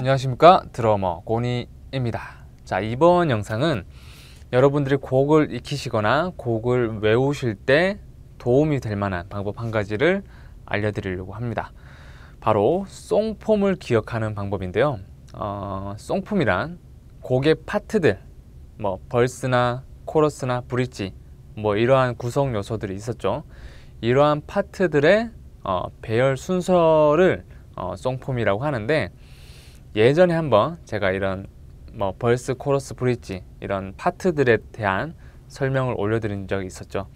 안녕하십니까 드러머 고니입니다 자 이번 영상은 여러분들이 곡을 익히시거나 곡을 외우실 때 도움이 될 만한 방법 한 가지를 알려드리려고 합니다 바로 송폼을 기억하는 방법인데요 어, 송폼이란 곡의 파트들 뭐 벌스나 코러스나 브릿지 뭐 이러한 구성 요소들이 있었죠 이러한 파트들의 어, 배열 순서를 어, 송폼이라고 하는데 예전에 한번 제가 이런 뭐 벌스, 코러스, 브릿지 이런 파트들에 대한 설명을 올려드린 적이 있었죠.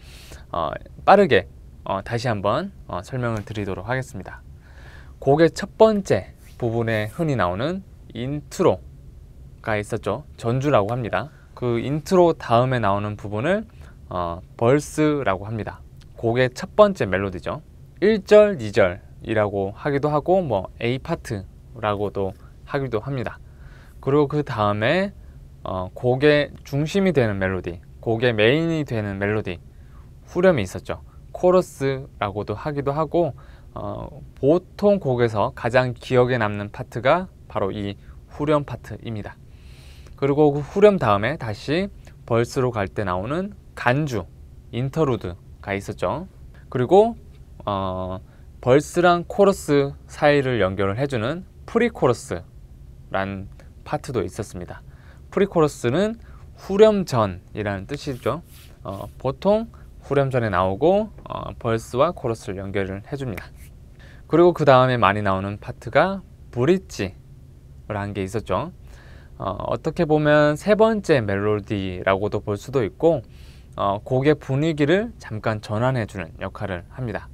어, 빠르게 어, 다시 한번 어, 설명을 드리도록 하겠습니다. 곡의 첫 번째 부분에 흔히 나오는 인트로가 있었죠. 전주라고 합니다. 그 인트로 다음에 나오는 부분을 어, 벌스라고 합니다. 곡의 첫 번째 멜로디죠. 1절, 2절이라고 하기도 하고 뭐 A파트라고도 하기도 합니다. 그리고 그 다음에 어, 곡의 중심이 되는 멜로디, 곡의 메인이 되는 멜로디, 후렴이 있었죠. 코러스라고도 하기도 하고 어, 보통 곡에서 가장 기억에 남는 파트가 바로 이 후렴 파트입니다. 그리고 그 후렴 다음에 다시 벌스로 갈 때 나오는 간주, 인터루드가 있었죠. 그리고 어, 벌스랑 코러스 사이를 연결을 해주는 프리코러스 라는 파트도 있었습니다. 프리코러스는 후렴전이라는 뜻이죠. 어, 보통 후렴전에 나오고 어, 벌스와 코러스를 연결을 해줍니다. 그리고 그 다음에 많이 나오는 파트가 브릿지라는 게 있었죠. 어, 떻게 보면 세 번째 멜로디라고도 볼 수도 있고 어, 곡의 분위기를 잠깐 전환해주는 역할을 합니다.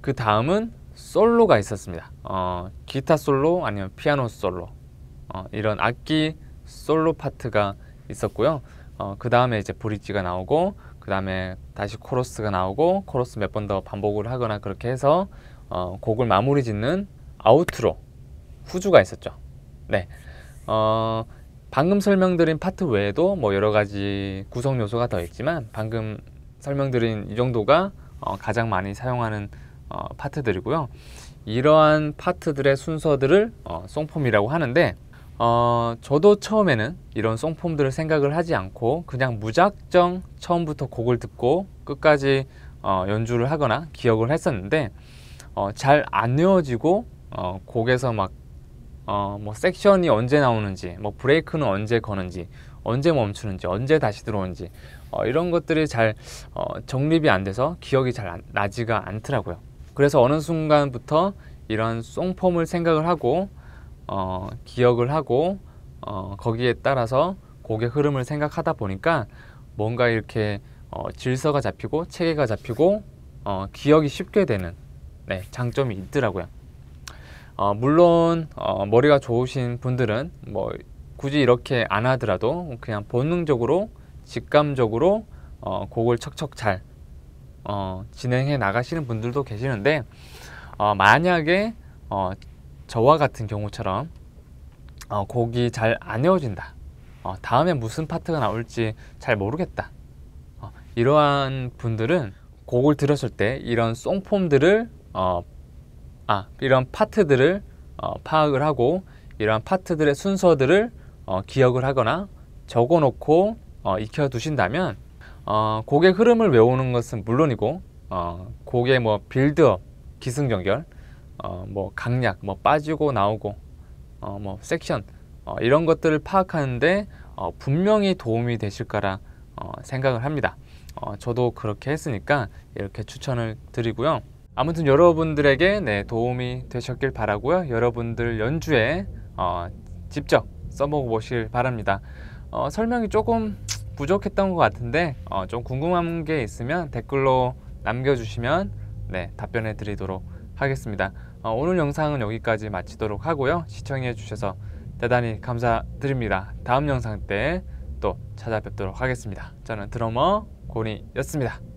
그 다음은 솔로가 있었습니다. 어, 기타 솔로 아니면 피아노 솔로 어, 이런 악기 솔로 파트가 있었고요. 어, 그 다음에 이제 브릿지가 나오고 그 다음에 다시 코러스가 나오고 코러스 몇 번 더 반복을 하거나 그렇게 해서 어, 곡을 마무리 짓는 아우트로 후주가 있었죠. 네, 어, 방금 설명드린 파트 외에도 뭐 여러 가지 구성 요소가 더 있지만 방금 설명드린 이 정도가 어, 가장 많이 사용하는 어, 파트들이고요. 이러한 파트들의 순서들을 어, 송폼이라고 하는데 어, 저도 처음에는 이런 송폼들을 생각을 하지 않고 그냥 무작정 처음부터 곡을 듣고 끝까지 어, 연주를 하거나 기억을 했었는데 어, 잘 안 외워지고 어, 곡에서 막 어, 뭐 섹션이 언제 나오는지 뭐 브레이크는 언제 거는지 언제 멈추는지 언제 다시 들어오는지 어, 이런 것들이 잘 어, 정립이 안 돼서 기억이 잘 안, 나지가 않더라고요 그래서 어느 순간부터 이런 송폼을 생각을 하고 어, 기억을 하고 어, 거기에 따라서 곡의 흐름을 생각하다 보니까 뭔가 이렇게 어, 질서가 잡히고 체계가 잡히고 어, 기억이 쉽게 되는 네, 장점이 있더라고요. 어, 물론 어, 머리가 좋으신 분들은 뭐 굳이 이렇게 안 하더라도 그냥 본능적으로 직감적으로 어, 곡을 척척 잘 어, 진행해 나가시는 분들도 계시는데 어, 만약에 어, 저와 같은 경우처럼 어, 곡이 잘안 헤어진다. 어, 다음에 무슨 파트가 나올지 잘 모르겠다. 어, 이러한 분들은 곡을 들었을 때 이런 송폼들을 어, 아 이런 파트들을 어, 파악을 하고 이러한 파트들의 순서들을 어, 기억을 하거나 적어놓고 익혀두신다면 곡의 흐름을 외우는 것은 물론이고 곡의 뭐 빌드업, 기승전결 어, 뭐 강약, 뭐 빠지고 나오고, 어, 뭐 섹션 어, 이런 것들을 파악하는데 어, 분명히 도움이 되실 거라 어, 생각을 합니다. 어, 저도 그렇게 했으니까 이렇게 추천을 드리고요. 아무튼 여러분들에게 네, 도움이 되셨길 바라고요. 여러분들 연주에 어, 직접 써보고 보시길 바랍니다. 어, 설명이 조금 부족했던 것 같은데 어, 좀 궁금한 게 있으면 댓글로 남겨주시면 네, 답변해 드리도록 하겠습니다. 어, 오늘 영상은 여기까지 마치도록 하고요. 시청해 주셔서 대단히 감사드립니다. 다음 영상 때 또 찾아뵙도록 하겠습니다. 저는 드러머 고니였습니다.